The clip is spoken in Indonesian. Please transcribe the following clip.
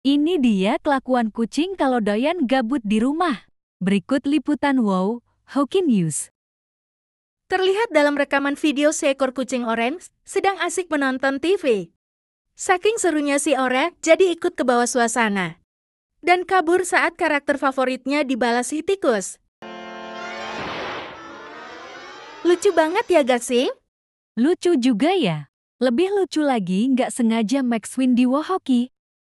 Ini dia kelakuan kucing kalau doyan gabut di rumah. Berikut liputan Wow, Hokin News. Terlihat dalam rekaman video seekor kucing orange sedang asik menonton TV. Saking serunya si Ora, jadi ikut ke bawah suasana. Dan kabur saat karakter favoritnya dibalas si tikus. Lucu banget ya gak sih? Lucu juga ya. Lebih lucu lagi nggak sengaja Max Windy Wohoki,